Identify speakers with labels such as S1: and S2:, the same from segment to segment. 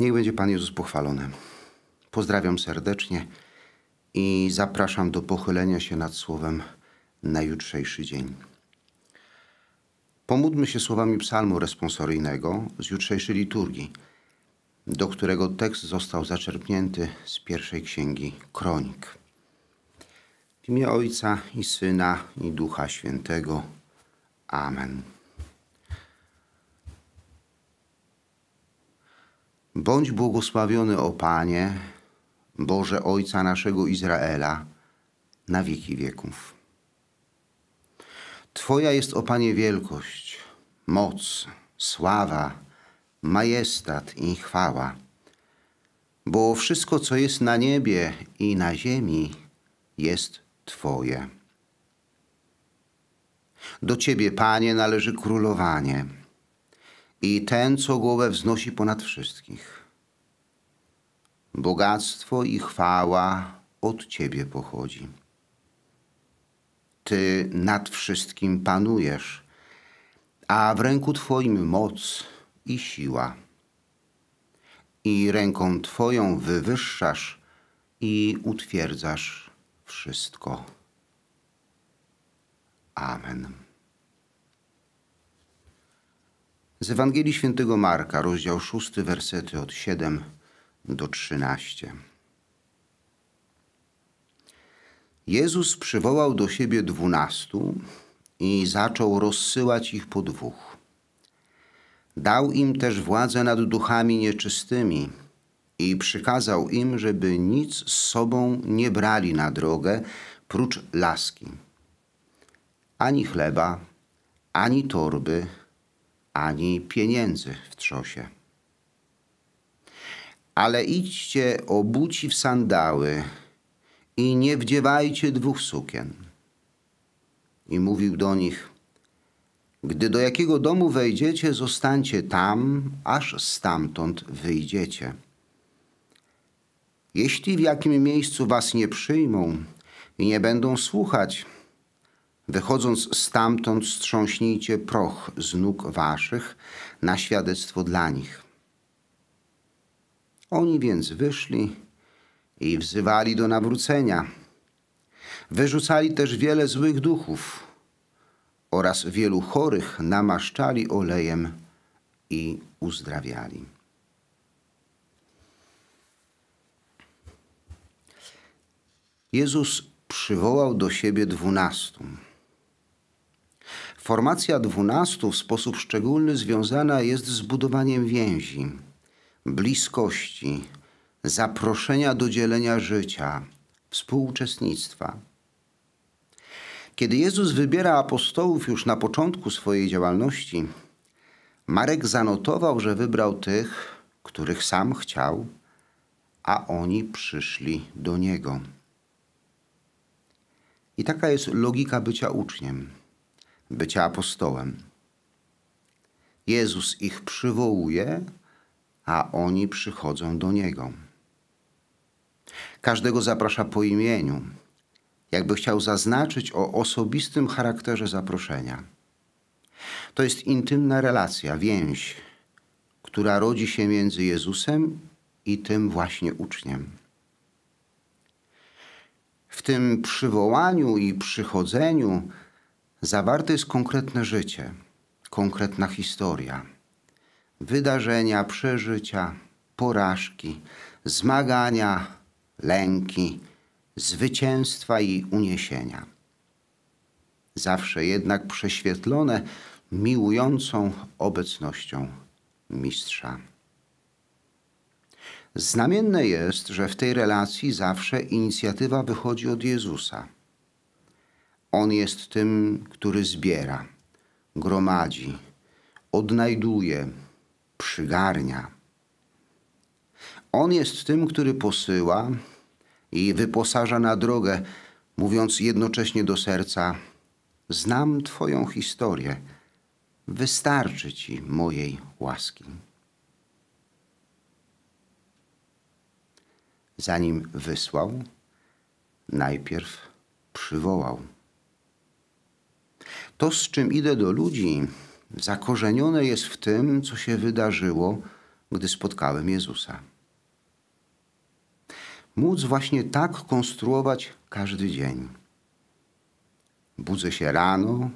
S1: Niech będzie Pan Jezus pochwalony. Pozdrawiam serdecznie i zapraszam do pochylenia się nad słowem na jutrzejszy dzień. Pomódmy się słowami psalmu responsoryjnego z jutrzejszej liturgii, do którego tekst został zaczerpnięty z pierwszej księgi Kronik. W imię Ojca i Syna i Ducha Świętego. Amen. Bądź błogosławiony, o Panie, Boże Ojca naszego Izraela, na wieki wieków. Twoja jest, o Panie, wielkość, moc, sława, majestat i chwała, bo wszystko, co jest na niebie i na ziemi, jest Twoje. Do Ciebie, Panie, należy królowanie – i ten, co głowę wznosi ponad wszystkich. Bogactwo i chwała od Ciebie pochodzi. Ty nad wszystkim panujesz, a w ręku Twoim moc i siła. I ręką Twoją wywyższasz i utwierdzasz wszystko. Amen. Z Ewangelii Świętego Marka, rozdział 6, wersety od 7 do 13. Jezus przywołał do siebie dwunastu i zaczął rozsyłać ich po dwóch. Dał im też władzę nad duchami nieczystymi i przykazał im, żeby nic z sobą nie brali na drogę, prócz laski. Ani chleba, ani torby, ani pieniędzy w trzosie. Ale idźcie obuci w sandały i nie wdziewajcie dwóch sukien. I mówił do nich, gdy do jakiego domu wejdziecie, zostańcie tam, aż stamtąd wyjdziecie. Jeśli w jakim miejscu was nie przyjmą i nie będą słuchać, Wychodząc stamtąd, strząśnijcie proch z nóg waszych na świadectwo dla nich. Oni więc wyszli i wzywali do nawrócenia. Wyrzucali też wiele złych duchów oraz wielu chorych namaszczali olejem i uzdrawiali. Jezus przywołał do siebie dwunastu. Formacja dwunastu w sposób szczególny związana jest z budowaniem więzi, bliskości, zaproszenia do dzielenia życia, współuczestnictwa. Kiedy Jezus wybiera apostołów już na początku swojej działalności, Marek zanotował, że wybrał tych, których sam chciał, a oni przyszli do niego. I taka jest logika bycia uczniem bycia apostołem. Jezus ich przywołuje, a oni przychodzą do Niego. Każdego zaprasza po imieniu, jakby chciał zaznaczyć o osobistym charakterze zaproszenia. To jest intymna relacja, więź, która rodzi się między Jezusem i tym właśnie uczniem. W tym przywołaniu i przychodzeniu Zawarte jest konkretne życie, konkretna historia, wydarzenia, przeżycia, porażki, zmagania, lęki, zwycięstwa i uniesienia. Zawsze jednak prześwietlone miłującą obecnością mistrza. Znamienne jest, że w tej relacji zawsze inicjatywa wychodzi od Jezusa. On jest tym, który zbiera, gromadzi, odnajduje, przygarnia. On jest tym, który posyła i wyposaża na drogę, mówiąc jednocześnie do serca: Znam Twoją historię, wystarczy Ci mojej łaski. Zanim wysłał, najpierw przywołał. To, z czym idę do ludzi, zakorzenione jest w tym, co się wydarzyło, gdy spotkałem Jezusa. Móc właśnie tak konstruować każdy dzień. Budzę się rano,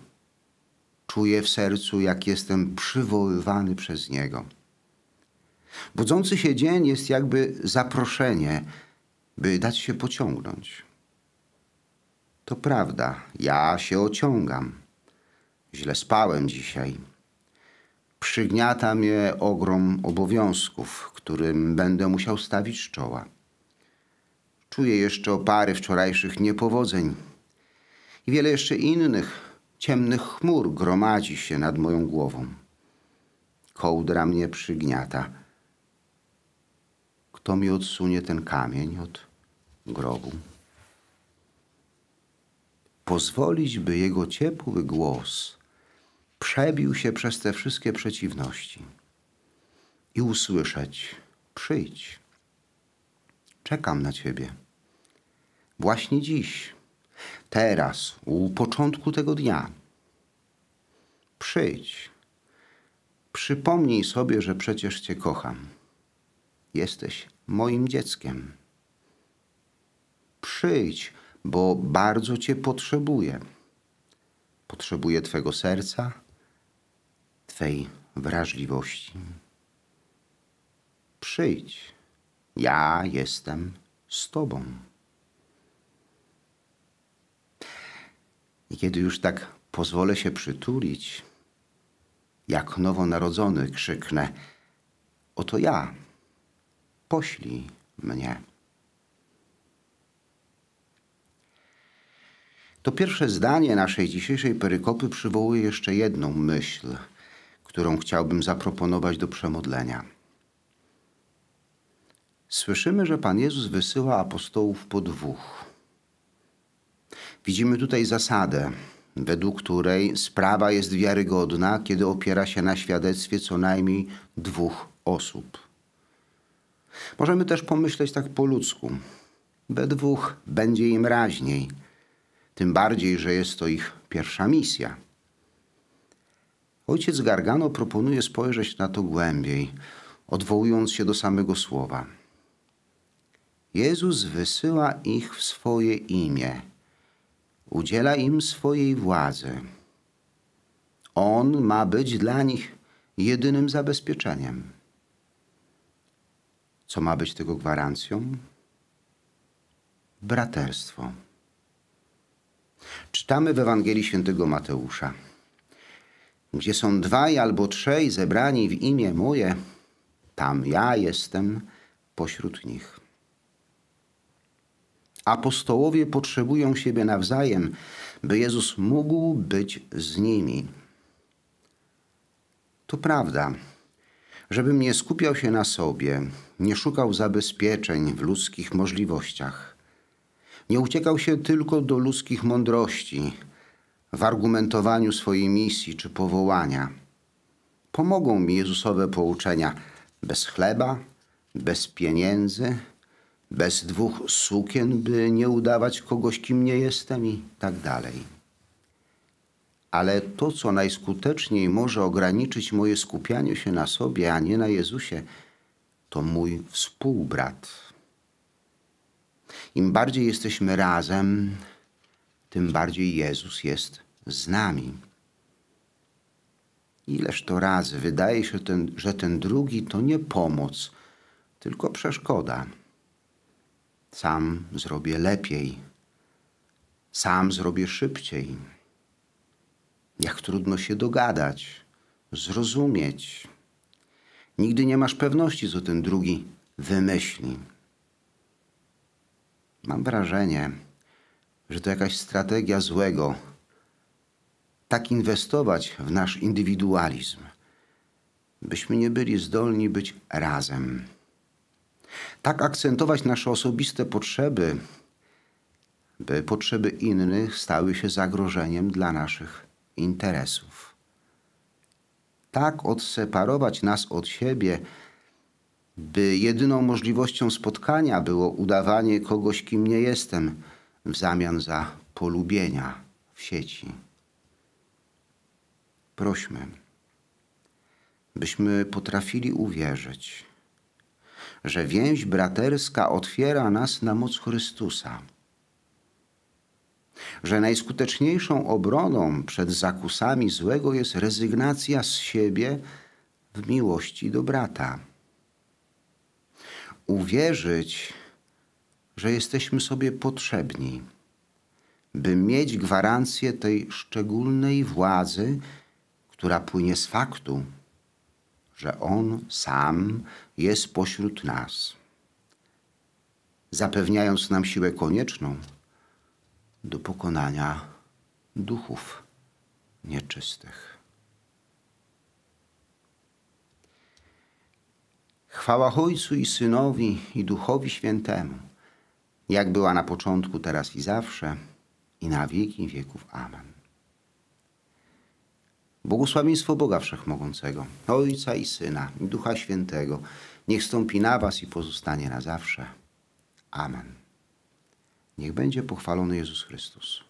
S1: czuję w sercu, jak jestem przywoływany przez Niego. Budzący się dzień jest jakby zaproszenie, by dać się pociągnąć. To prawda, ja się ociągam. Źle spałem dzisiaj. Przygniata mnie ogrom obowiązków, którym będę musiał stawić czoła. Czuję jeszcze opary wczorajszych niepowodzeń i wiele jeszcze innych ciemnych chmur gromadzi się nad moją głową. Kołdra mnie przygniata. Kto mi odsunie ten kamień od grobu? Pozwolić, by jego ciepły głos przebił się przez te wszystkie przeciwności i usłyszeć: Przyjdź, czekam na Ciebie. Właśnie dziś, teraz, u początku tego dnia. Przyjdź, przypomnij sobie, że przecież Cię kocham. Jesteś moim dzieckiem. Przyjdź, bo bardzo Cię potrzebuję. Potrzebuję Twego serca, swej wrażliwości. Przyjdź, ja jestem z Tobą. I kiedy już tak pozwolę się przytulić, jak nowonarodzony krzyknę: Oto ja, poślij mnie. To pierwsze zdanie naszej dzisiejszej perykopy przywołuje jeszcze jedną myśl – którą chciałbym zaproponować do przemodlenia. Słyszymy, że Pan Jezus wysyła apostołów po dwóch. Widzimy tutaj zasadę, według której sprawa jest wiarygodna, kiedy opiera się na świadectwie co najmniej dwóch osób. Możemy też pomyśleć tak po ludzku. We dwóch będzie im raźniej, tym bardziej, że jest to ich pierwsza misja. Ojciec Gargano proponuje spojrzeć na to głębiej, odwołując się do samego słowa. Jezus wysyła ich w swoje imię, udziela im swojej władzy. On ma być dla nich jedynym zabezpieczeniem. Co ma być tego gwarancją? Braterstwo. Czytamy w Ewangelii Świętego Mateusza. Gdzie są dwaj albo trzej zebrani w imię moje, tam ja jestem pośród nich. Apostołowie potrzebują siebie nawzajem, by Jezus mógł być z nimi. To prawda, żebym nie skupiał się na sobie, nie szukał zabezpieczeń w ludzkich możliwościach, nie uciekał się tylko do ludzkich mądrości w argumentowaniu swojej misji czy powołania. Pomogą mi Jezusowe pouczenia bez chleba, bez pieniędzy, bez dwóch sukien, by nie udawać kogoś, kim nie jestem i tak dalej. Ale to, co najskuteczniej może ograniczyć moje skupianie się na sobie, a nie na Jezusie, to mój współbrat. Im bardziej jesteśmy razem, tym bardziej Jezus jest z nami. Ileż to razy wydaje się, ten, że ten drugi to nie pomoc, tylko przeszkoda. Sam zrobię lepiej, sam zrobię szybciej. Jak trudno się dogadać, zrozumieć. Nigdy nie masz pewności, co ten drugi wymyśli. Mam wrażenie, że to jakaś strategia złego tak inwestować w nasz indywidualizm, byśmy nie byli zdolni być razem. Tak akcentować nasze osobiste potrzeby, by potrzeby innych stały się zagrożeniem dla naszych interesów. Tak odseparować nas od siebie, by jedyną możliwością spotkania było udawanie kogoś, kim nie jestem, w zamian za polubienia w sieci. Prośmy, byśmy potrafili uwierzyć, że więź braterska otwiera nas na moc Chrystusa, że najskuteczniejszą obroną przed zakusami złego jest rezygnacja z siebie w miłości do brata. Uwierzyć, że jesteśmy sobie potrzebni, by mieć gwarancję tej szczególnej władzy, która płynie z faktu, że On sam jest pośród nas, zapewniając nam siłę konieczną do pokonania duchów nieczystych. Chwała Ojcu i Synowi i Duchowi Świętemu, jak była na początku, teraz i zawsze, i na wieki wieków. Amen. Błogosławieństwo Boga Wszechmogącego, Ojca i Syna, i Ducha Świętego, niech stąpi na Was i pozostanie na zawsze. Amen. Niech będzie pochwalony Jezus Chrystus.